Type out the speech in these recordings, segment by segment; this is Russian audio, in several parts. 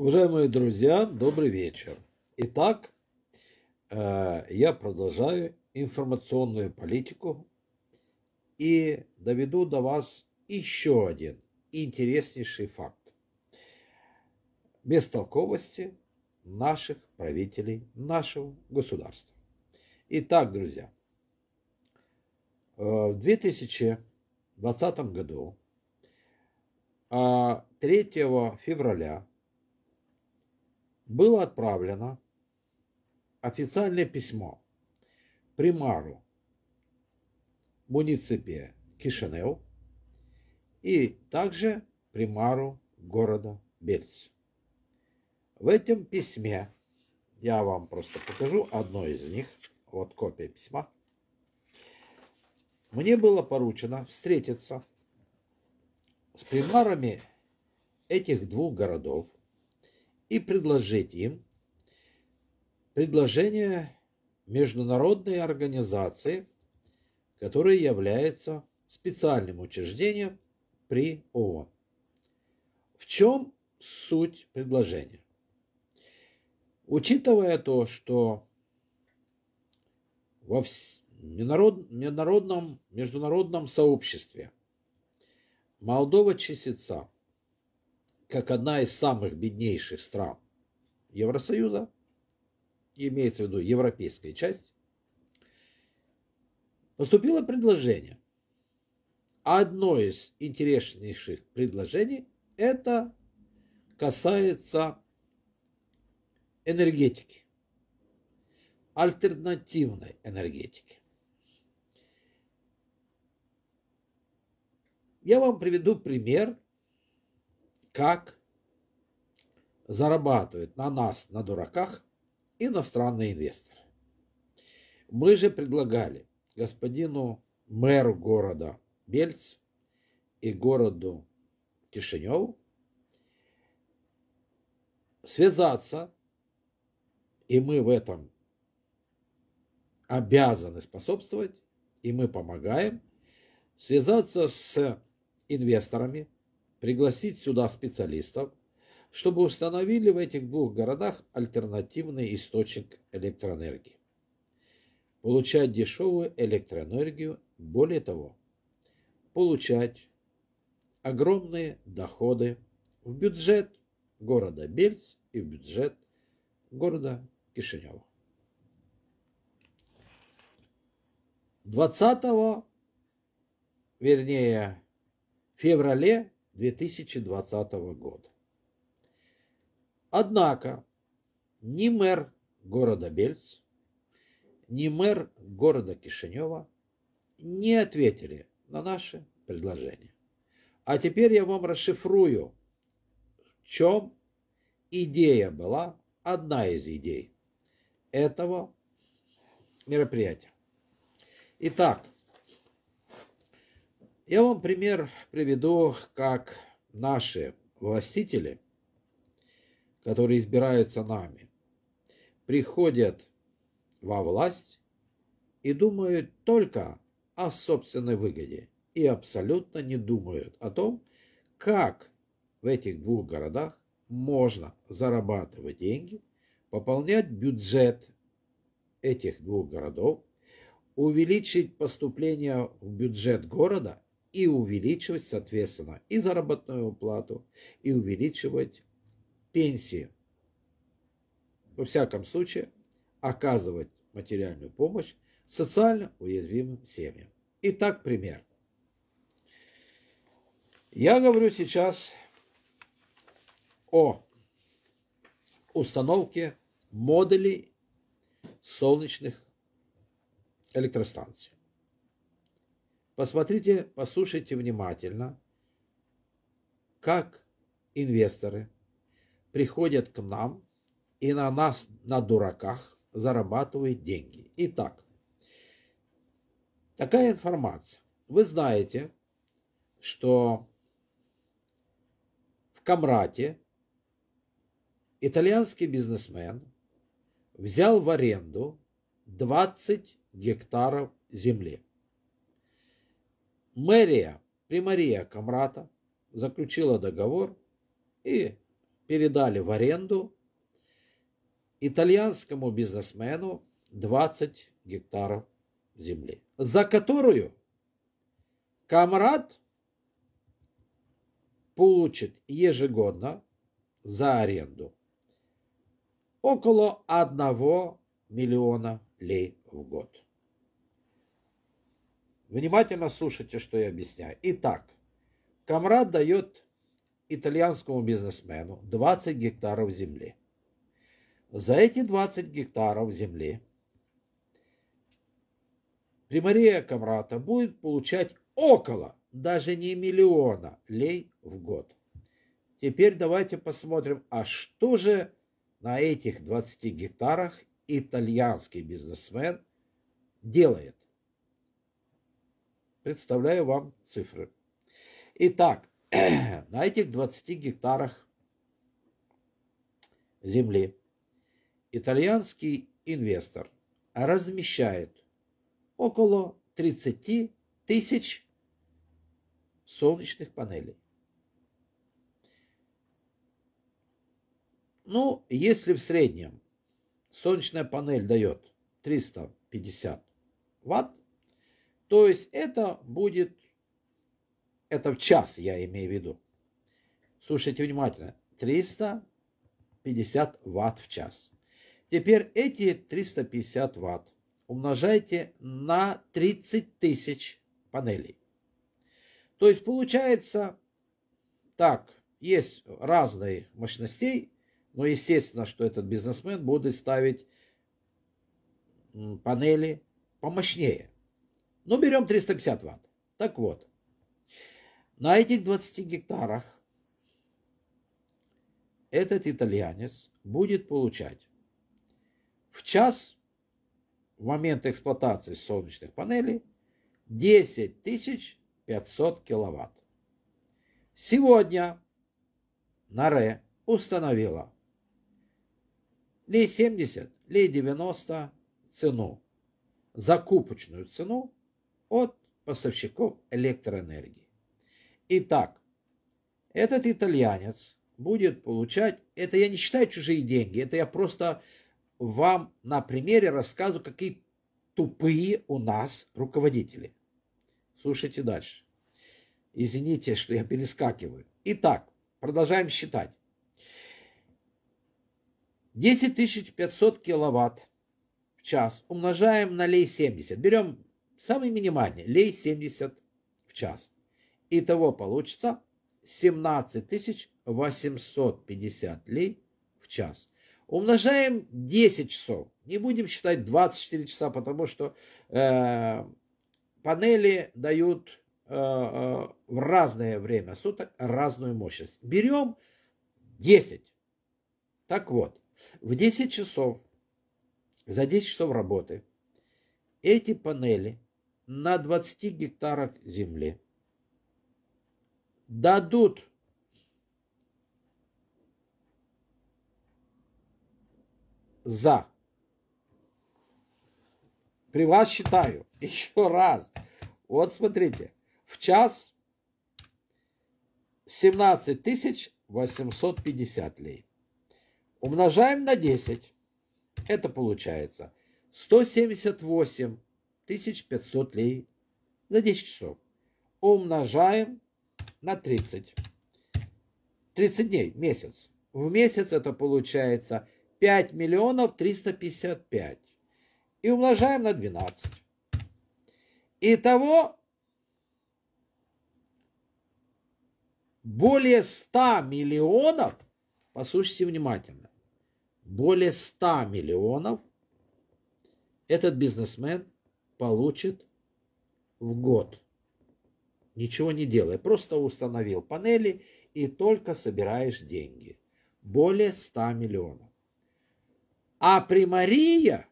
Уважаемые друзья, добрый вечер. Итак, э, я продолжаю информационную политику и доведу до вас еще один интереснейший факт. Бестолковости наших правителей, нашего государства. Итак, друзья, э, в 2020 году 3 э, февраля было отправлено официальное письмо примару муниципе Кишинев и также примару города Бельц. В этом письме я вам просто покажу одно из них, вот копия письма. Мне было поручено встретиться с примарами этих двух городов – и предложить им предложение международной организации, которая является специальным учреждением при ООН. В чем суть предложения? Учитывая то, что во вс... международном, международном сообществе Молдова чистится – как одна из самых беднейших стран Евросоюза, имеется в виду европейская часть, поступило предложение. Одно из интереснейших предложений это касается энергетики, альтернативной энергетики. Я вам приведу пример как зарабатывают на нас, на дураках, иностранные инвесторы. Мы же предлагали господину мэру города Бельц и городу Кишиневу связаться, и мы в этом обязаны способствовать, и мы помогаем, связаться с инвесторами – пригласить сюда специалистов, чтобы установили в этих двух городах альтернативный источник электроэнергии. Получать дешевую электроэнергию, более того, получать огромные доходы в бюджет города Бельц и в бюджет города Кишинева. 20 вернее, в феврале 2020 года. Однако ни мэр города Бельц, ни мэр города Кишинева не ответили на наши предложения. А теперь я вам расшифрую, в чем идея была, одна из идей этого мероприятия. Итак, я вам пример приведу, как наши властители, которые избираются нами, приходят во власть и думают только о собственной выгоде и абсолютно не думают о том, как в этих двух городах можно зарабатывать деньги, пополнять бюджет этих двух городов, увеличить поступление в бюджет города и увеличивать, соответственно, и заработную плату, и увеличивать пенсии. Во всяком случае, оказывать материальную помощь социально уязвимым семьям. Итак, пример. Я говорю сейчас о установке модулей солнечных электростанций. Посмотрите, послушайте внимательно, как инвесторы приходят к нам и на нас, на дураках, зарабатывают деньги. Итак, такая информация. Вы знаете, что в Камрате итальянский бизнесмен взял в аренду 20 гектаров земли. Мэрия Примария Камрата заключила договор и передали в аренду итальянскому бизнесмену 20 гектаров земли, за которую Камрад получит ежегодно за аренду около 1 миллиона лей в год. Внимательно слушайте, что я объясняю. Итак, Камрад дает итальянскому бизнесмену 20 гектаров земли. За эти 20 гектаров земли Примария Камрата будет получать около, даже не миллиона лей в год. Теперь давайте посмотрим, а что же на этих 20 гектарах итальянский бизнесмен делает – Представляю вам цифры. Итак, на этих 20 гектарах земли итальянский инвестор размещает около 30 тысяч солнечных панелей. Ну, если в среднем солнечная панель дает 350 ватт, то есть это будет, это в час я имею в виду. Слушайте внимательно. 350 ватт в час. Теперь эти 350 ватт умножайте на 30 тысяч панелей. То есть получается так, есть разные мощностей, но естественно, что этот бизнесмен будет ставить панели помощнее. Ну, берем 350 ватт. Так вот, на этих 20 гектарах этот итальянец будет получать в час в момент эксплуатации солнечных панелей 10 500 киловатт. Сегодня НАРЕ установила ли 70, ли 90 цену, закупочную цену от поставщиков электроэнергии. Итак, этот итальянец будет получать, это я не считаю чужие деньги, это я просто вам на примере рассказываю, какие тупые у нас руководители. Слушайте дальше. Извините, что я перескакиваю. Итак, продолжаем считать. 10 500 киловатт в час умножаем на лей 70. Берем самый минимальный, лей 70 в час. Итого получится 17 850 лей в час. Умножаем 10 часов. Не будем считать 24 часа, потому что э, панели дают э, э, в разное время суток разную мощность. Берем 10. Так вот, в 10 часов, за 10 часов работы, эти панели на 20 гектарах земли. Дадут за. При вас считаю. Еще раз. Вот смотрите. В час 17 тысяч 850 лей. Умножаем на 10. Это получается 178 1500 лей за 10 часов. Умножаем на 30. 30 дней, месяц. В месяц это получается 5 миллионов 355. И умножаем на 12. Итого более 100 миллионов, послушайте внимательно, более 100 миллионов этот бизнесмен получит в год. Ничего не делая, просто установил панели и только собираешь деньги. Более 100 миллионов. А примария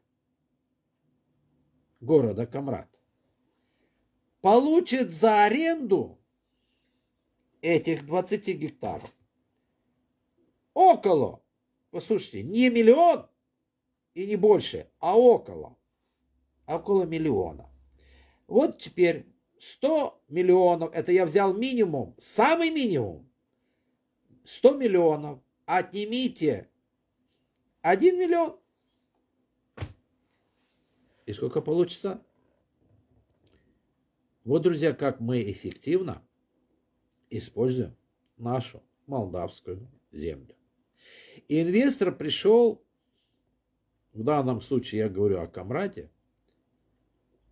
города Камрад получит за аренду этих 20 гектаров около, послушайте, не миллион и не больше, а около около миллиона. Вот теперь 100 миллионов, это я взял минимум, самый минимум, 100 миллионов, отнимите 1 миллион. И сколько получится? Вот, друзья, как мы эффективно используем нашу молдавскую землю. И инвестор пришел, в данном случае я говорю о Камрате,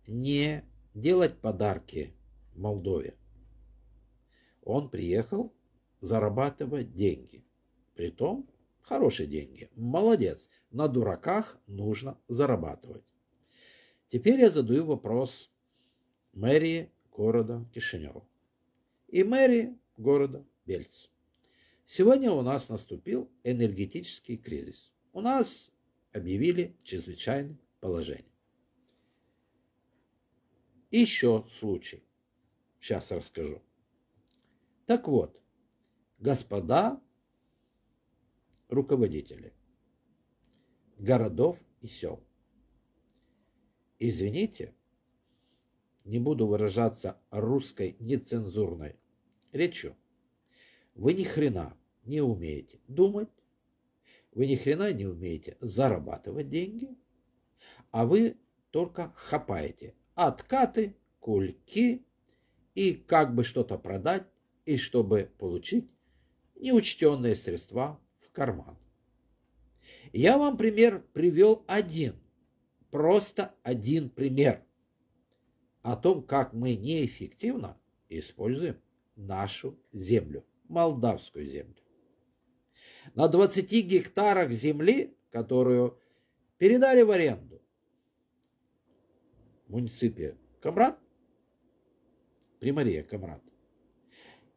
не делать подарки Молдове. Он приехал зарабатывать деньги. Притом хорошие деньги. Молодец. На дураках нужно зарабатывать. Теперь я задаю вопрос мэрии города Кишинева и мэрии города Бельц. Сегодня у нас наступил энергетический кризис. У нас объявили чрезвычайное положение еще случай. Сейчас расскажу. Так вот, господа руководители городов и сел. Извините, не буду выражаться русской нецензурной речью. Вы ни хрена не умеете думать, вы ни хрена не умеете зарабатывать деньги, а вы только хапаете, откаты, кульки и как бы что-то продать, и чтобы получить неучтенные средства в карман. Я вам пример привел один, просто один пример о том, как мы неэффективно используем нашу землю, молдавскую землю. На 20 гектарах земли, которую передали в аренду, муниципе Камрад, Примария Камрад,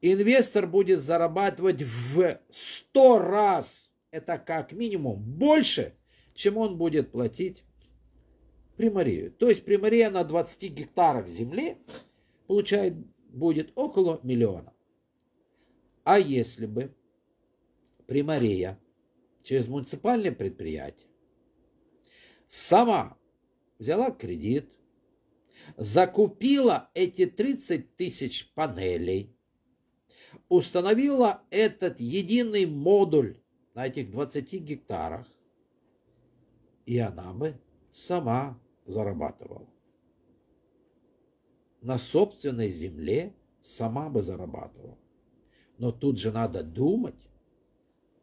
инвестор будет зарабатывать в 100 раз, это как минимум, больше, чем он будет платить Примарию. То есть Примария на 20 гектарах земли получает будет около миллиона. А если бы Примария через муниципальное предприятие сама взяла кредит, закупила эти 30 тысяч панелей, установила этот единый модуль на этих 20 гектарах, и она бы сама зарабатывала. На собственной земле сама бы зарабатывала. Но тут же надо думать,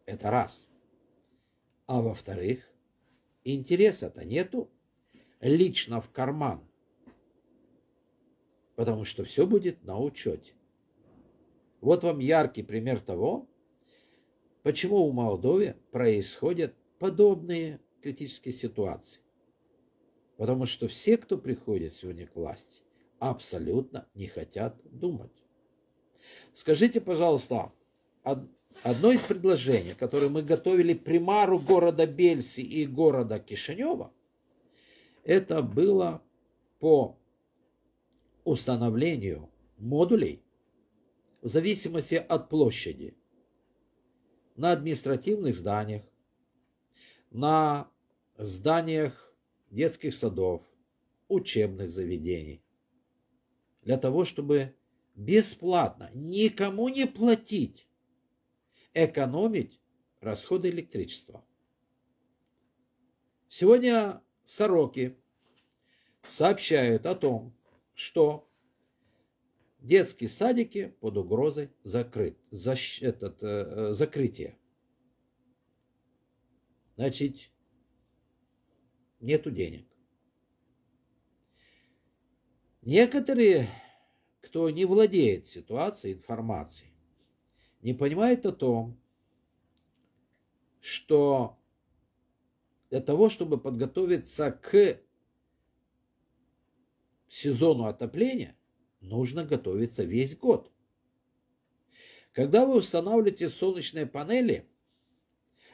это раз. А во-вторых, интереса-то нету лично в карман потому что все будет на учете. Вот вам яркий пример того, почему у Молдовы происходят подобные критические ситуации. Потому что все, кто приходит сегодня к власти, абсолютно не хотят думать. Скажите, пожалуйста, одно из предложений, которое мы готовили примару города Бельси и города Кишинева, это было по установлению модулей в зависимости от площади на административных зданиях, на зданиях детских садов, учебных заведений, для того, чтобы бесплатно, никому не платить, экономить расходы электричества. Сегодня сороки сообщают о том, что детские садики под угрозой закрыт, защ, этот, э, э, закрытия. Значит, нету денег. Некоторые, кто не владеет ситуацией, информацией, не понимают о том, что для того, чтобы подготовиться к сезону отопления нужно готовиться весь год. Когда вы устанавливаете солнечные панели,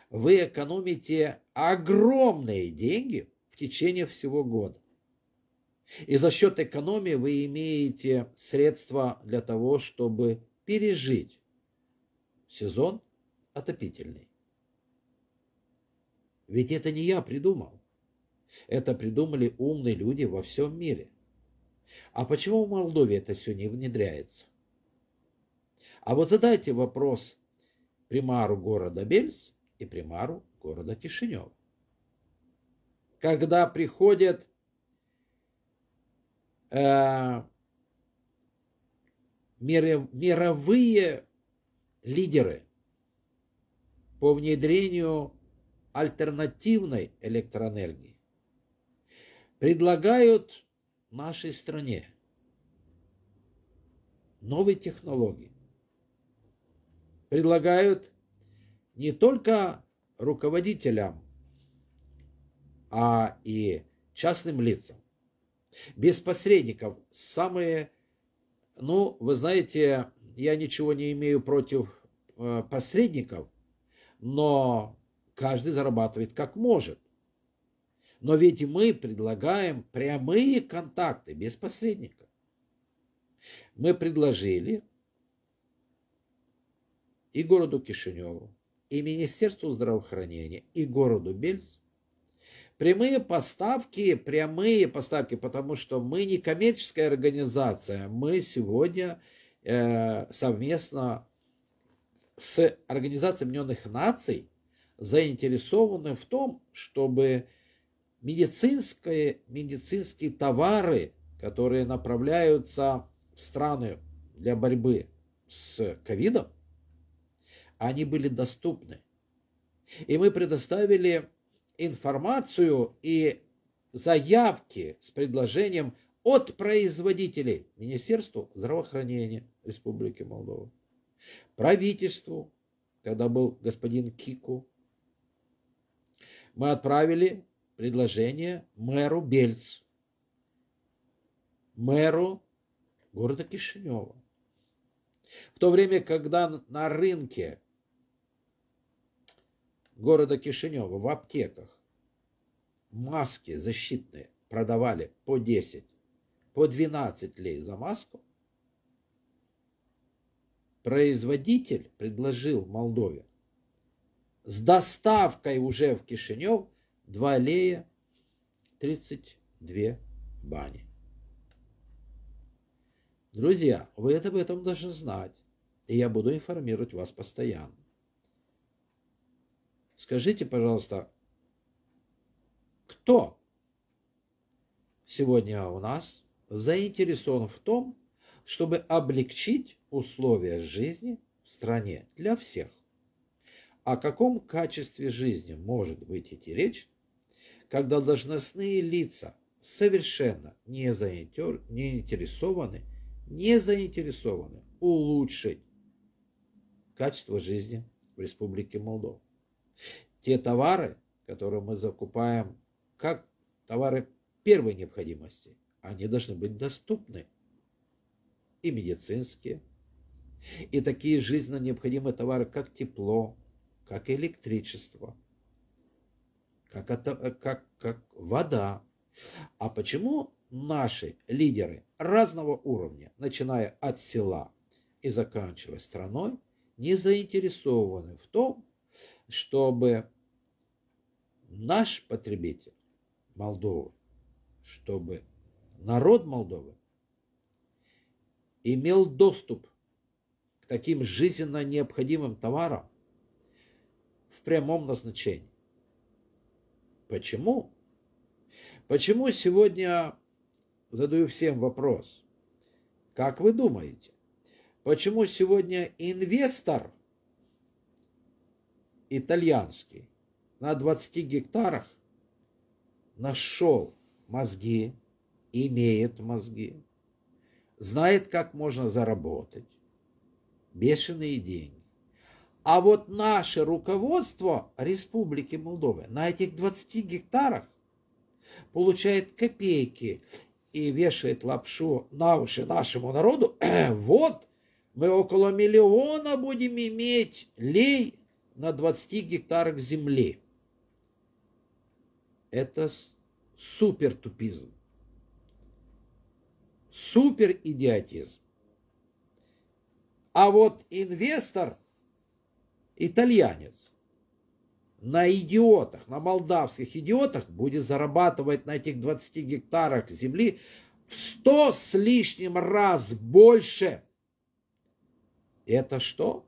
вы экономите огромные деньги в течение всего года. И за счет экономии вы имеете средства для того, чтобы пережить сезон отопительный. Ведь это не я придумал. Это придумали умные люди во всем мире. А почему в Молдове это все не внедряется? А вот задайте вопрос примару города Бельс и примару города Кишинев. Когда приходят э, мировые лидеры по внедрению альтернативной электроэнергии, предлагают нашей стране. Новые технологии предлагают не только руководителям, а и частным лицам. Без посредников самые, ну, вы знаете, я ничего не имею против э, посредников, но каждый зарабатывает как может. Но ведь мы предлагаем прямые контакты без посредника. Мы предложили и городу Кишиневу, и Министерству здравоохранения, и городу Бельсу Прямые поставки, прямые поставки, потому что мы не коммерческая организация, мы сегодня э, совместно с Организацией Объединенных Наций заинтересованы в том, чтобы медицинские, медицинские товары, которые направляются в страны для борьбы с ковидом, они были доступны. И мы предоставили информацию и заявки с предложением от производителей Министерству здравоохранения Республики Молдова, правительству, когда был господин Кику. Мы отправили предложение мэру Бельц, мэру города Кишинева. В то время, когда на рынке города Кишинева в аптеках маски защитные продавали по 10, по 12 лей за маску, производитель предложил Молдове с доставкой уже в Кишинев 2 аллея, 32 бани. Друзья, вы это об этом должны знать, и я буду информировать вас постоянно. Скажите, пожалуйста, кто сегодня у нас заинтересован в том, чтобы облегчить условия жизни в стране для всех? О каком качестве жизни может быть идти речь, когда должностные лица совершенно не, заинтер, не заинтересованы улучшить качество жизни в Республике Молдова. Те товары, которые мы закупаем как товары первой необходимости, они должны быть доступны. И медицинские, и такие жизненно необходимые товары, как тепло, как электричество – как, это, э, как, как вода. А почему наши лидеры разного уровня, начиная от села и заканчивая страной, не заинтересованы в том, чтобы наш потребитель Молдовы, чтобы народ Молдовы имел доступ к таким жизненно необходимым товарам в прямом назначении. Почему? Почему сегодня задаю всем вопрос? Как вы думаете, почему сегодня инвестор итальянский на 20 гектарах нашел мозги, имеет мозги, знает, как можно заработать бешеные деньги? А вот наше руководство Республики Молдова на этих 20 гектарах получает копейки и вешает лапшу на уши нашему народу. вот мы около миллиона будем иметь лей на 20 гектарах земли. Это супер тупизм. Супер идиотизм. А вот инвестор – итальянец на идиотах, на молдавских идиотах будет зарабатывать на этих 20 гектарах земли в 100 с лишним раз больше. Это что?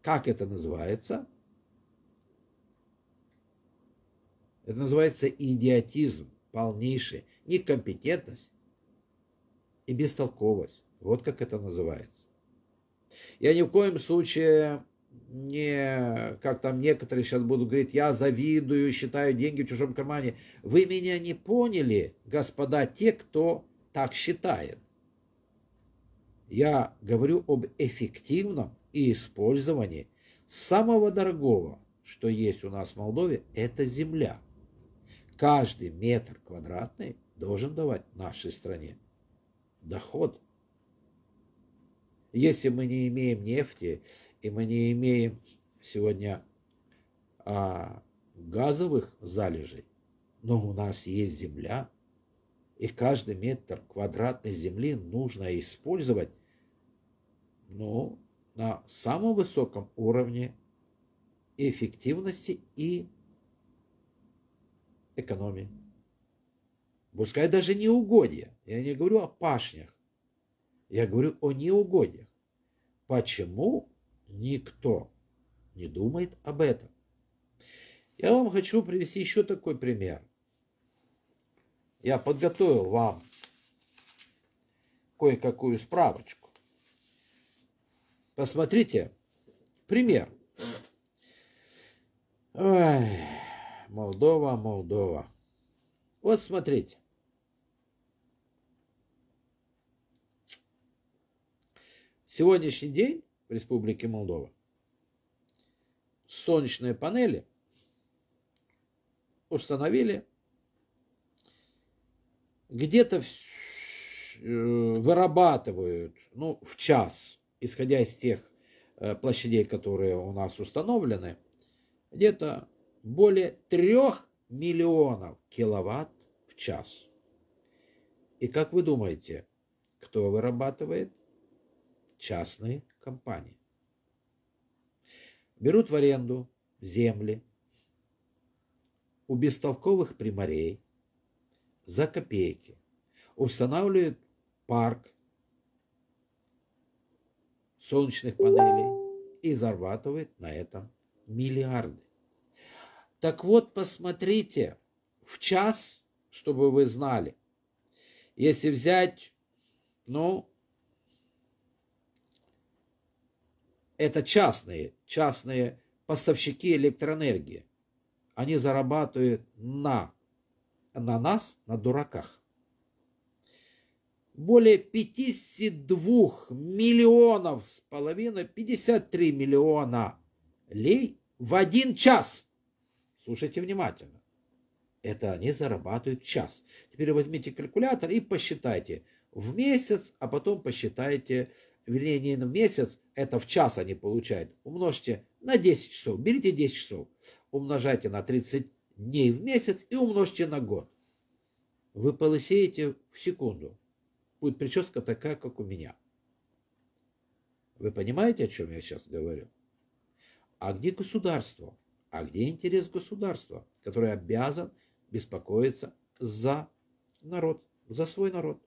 Как это называется? Это называется идиотизм полнейший, некомпетентность и бестолковость. Вот как это называется. Я ни в коем случае не, как там некоторые сейчас будут говорить, я завидую, считаю деньги в чужом кармане. Вы меня не поняли, господа, те, кто так считает. Я говорю об эффективном использовании самого дорогого, что есть у нас в Молдове, это земля. Каждый метр квадратный должен давать нашей стране доход. Если мы не имеем нефти, и мы не имеем сегодня а, газовых залежей, но у нас есть земля, и каждый метр квадратной земли нужно использовать, ну, на самом высоком уровне эффективности и экономии. Пускай даже не угодья, я не говорю о пашнях, я говорю о неугодиях. Почему никто не думает об этом? Я вам хочу привести еще такой пример. Я подготовил вам кое-какую справочку. Посмотрите, пример. Ой, Молдова, Молдова. Вот смотрите. сегодняшний день в Республике Молдова солнечные панели установили где-то э, вырабатывают, ну, в час, исходя из тех э, площадей, которые у нас установлены, где-то более трех миллионов киловатт в час. И как вы думаете, кто вырабатывает? частные компании. Берут в аренду земли у бестолковых приморей за копейки, устанавливают парк солнечных панелей и зарабатывает на этом миллиарды. Так вот, посмотрите, в час, чтобы вы знали, если взять, ну, это частные, частные поставщики электроэнергии. Они зарабатывают на, на нас, на дураках. Более 52 миллионов с половиной, 53 миллиона лей в один час. Слушайте внимательно. Это они зарабатывают час. Теперь возьмите калькулятор и посчитайте в месяц, а потом посчитайте вернее, не в месяц, это в час они получают. Умножьте на 10 часов. Берите 10 часов, умножайте на 30 дней в месяц и умножьте на год. Вы полысеете в секунду. Будет прическа такая, как у меня. Вы понимаете, о чем я сейчас говорю? А где государство? А где интерес государства, который обязан беспокоиться за народ, за свой народ?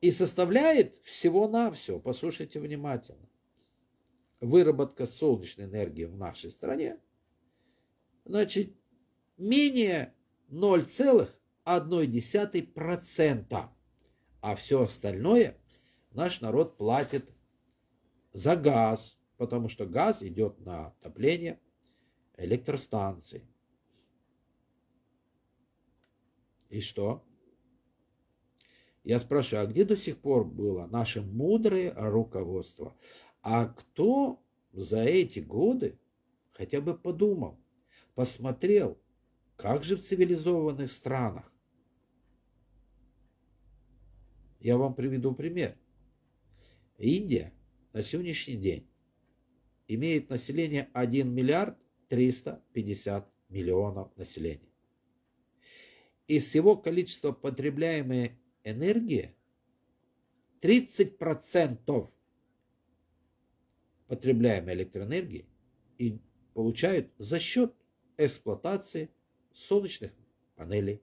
и составляет всего-навсего, послушайте внимательно, выработка солнечной энергии в нашей стране, значит, менее 0,1%. А все остальное наш народ платит за газ, потому что газ идет на отопление электростанций. И что? Я спрашиваю, а где до сих пор было наше мудрое руководство? А кто за эти годы хотя бы подумал, посмотрел, как же в цивилизованных странах? Я вам приведу пример. Индия на сегодняшний день имеет население 1 миллиард 350 миллионов населения. Из всего количества потребляемой энергия. 30% потребляемой электроэнергии и получают за счет эксплуатации солнечных панелей.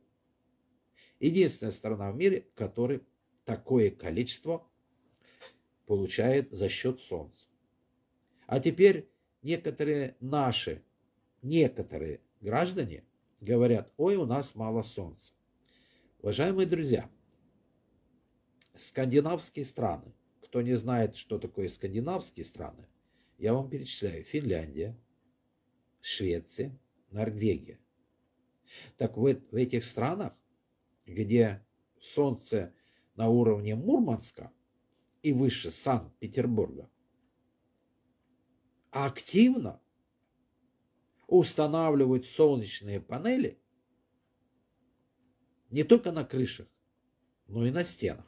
Единственная страна в мире, в которой такое количество получает за счет солнца. А теперь некоторые наши, некоторые граждане говорят, ой, у нас мало солнца. Уважаемые друзья, Скандинавские страны. Кто не знает, что такое скандинавские страны, я вам перечисляю. Финляндия, Швеция, Норвегия. Так в, в этих странах, где солнце на уровне Мурманска и выше Санкт-Петербурга, активно устанавливают солнечные панели не только на крышах, но и на стенах.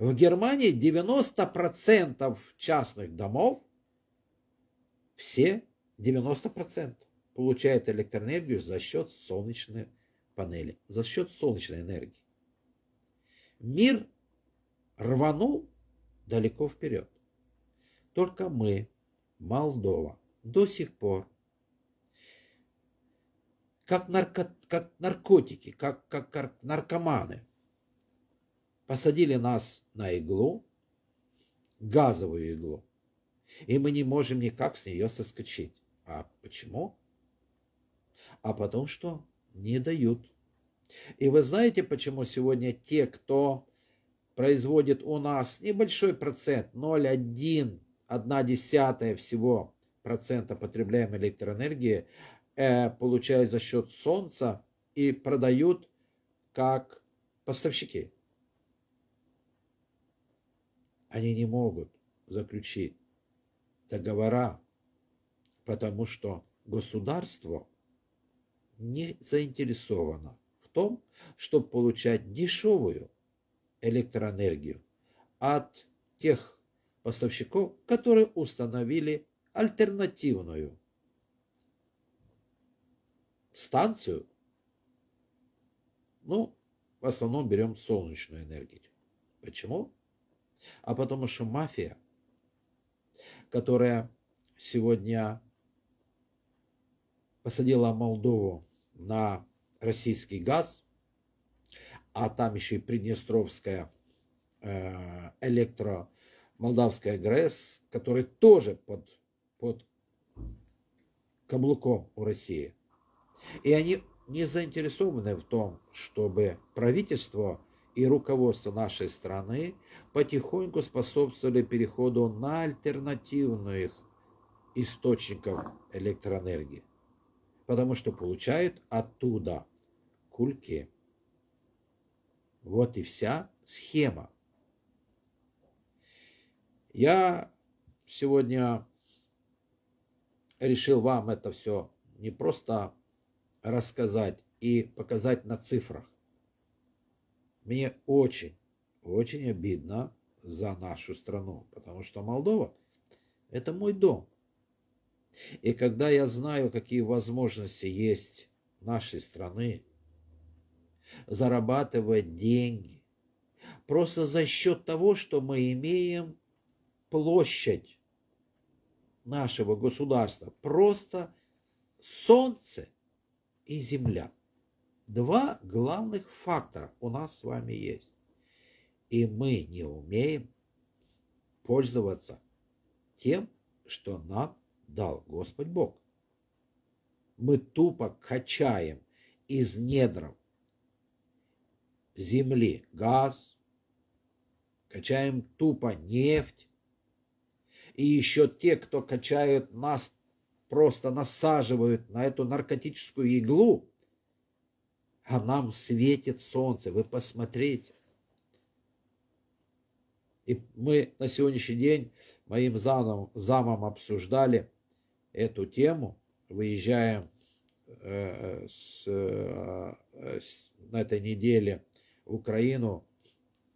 В Германии 90% частных домов, все 90% получают электроэнергию за счет солнечной панели, за счет солнечной энергии. Мир рванул далеко вперед. Только мы, Молдова, до сих пор, как, нарко, как наркотики, как, как, как наркоманы – посадили нас на иглу, газовую иглу, и мы не можем никак с нее соскочить. А почему? А потому что не дают. И вы знаете, почему сегодня те, кто производит у нас небольшой процент, 0,1 всего процента потребляемой электроэнергии, э, получают за счет солнца и продают как поставщики. Они не могут заключить договора, потому что государство не заинтересовано в том, чтобы получать дешевую электроэнергию от тех поставщиков, которые установили альтернативную станцию. Ну, в основном берем солнечную энергию. Почему? а потому что мафия, которая сегодня посадила Молдову на российский газ, а там еще и Приднестровская э, электро Молдавская ГРЭС, который тоже под, под каблуком у России. И они не заинтересованы в том, чтобы правительство и руководство нашей страны потихоньку способствовали переходу на альтернативных источников электроэнергии, потому что получают оттуда кульки. Вот и вся схема. Я сегодня решил вам это все не просто рассказать и показать на цифрах, мне очень, очень обидно за нашу страну, потому что Молдова – это мой дом. И когда я знаю, какие возможности есть нашей страны, зарабатывать деньги, просто за счет того, что мы имеем площадь нашего государства, просто солнце и земля – Два главных фактора у нас с вами есть. И мы не умеем пользоваться тем, что нам дал Господь Бог. Мы тупо качаем из недров земли газ, качаем тупо нефть. И еще те, кто качают нас, просто насаживают на эту наркотическую иглу – а нам светит солнце, вы посмотрите. И мы на сегодняшний день моим замом, замом обсуждали эту тему, выезжаем э, с, э, с, на этой неделе в Украину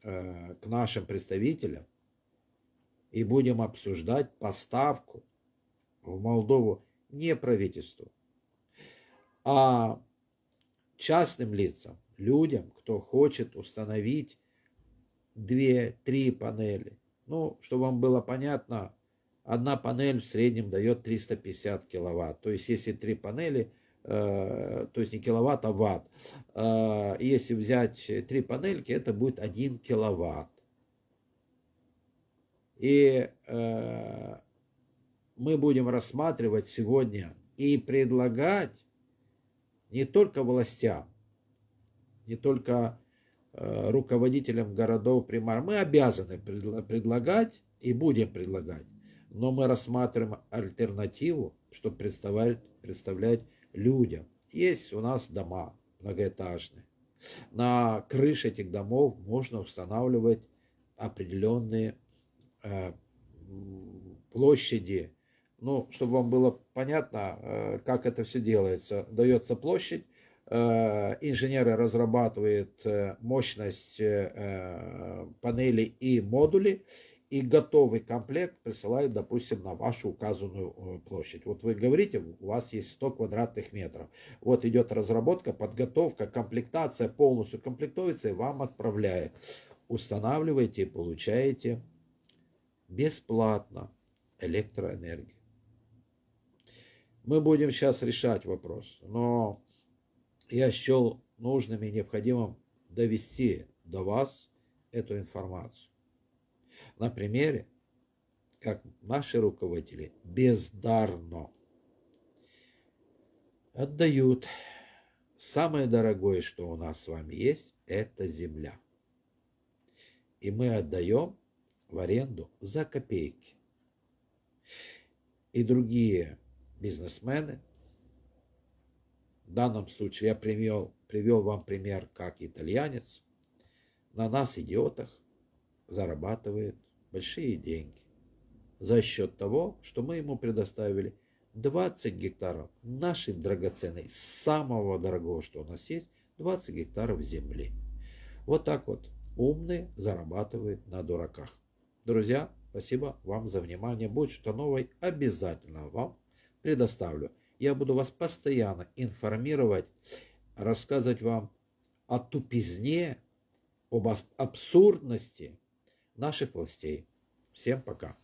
э, к нашим представителям и будем обсуждать поставку в Молдову не правительству, а частным лицам, людям, кто хочет установить две-три панели. Ну, чтобы вам было понятно, одна панель в среднем дает 350 киловатт. То есть, если три панели, э, то есть не киловатт, а ватт. Э, если взять три панельки, это будет 1 киловатт. И э, мы будем рассматривать сегодня и предлагать не только властям, не только э, руководителям городов примар. Мы обязаны предла- предлагать и будем предлагать, но мы рассматриваем альтернативу, чтобы представлять, представлять людям. Есть у нас дома многоэтажные. На крыше этих домов можно устанавливать определенные э, площади ну, чтобы вам было понятно, э, как это все делается. Дается площадь, э, инженеры разрабатывают э, мощность панелей и модули, и готовый комплект присылают, допустим, на вашу указанную площадь. Вот вы говорите, у вас есть 100 квадратных метров. Вот идет разработка, подготовка, комплектация, полностью комплектуется и вам отправляет. Устанавливаете и получаете бесплатно электроэнергию. Мы будем сейчас решать вопрос, но я счел нужным и необходимым довести до вас эту информацию. На примере, как наши руководители бездарно отдают самое дорогое, что у нас с вами есть, это земля. И мы отдаем в аренду за копейки. И другие бизнесмены. В данном случае я привел, привел вам пример, как итальянец на нас, идиотах, зарабатывает большие деньги за счет того, что мы ему предоставили 20 гектаров нашей драгоценной, самого дорогого, что у нас есть, 20 гектаров земли. Вот так вот умные зарабатывают на дураках. Друзья, спасибо вам за внимание. Будет что новое, обязательно вам предоставлю. Я буду вас постоянно информировать, рассказывать вам о тупизне, об абсурдности наших властей. Всем пока.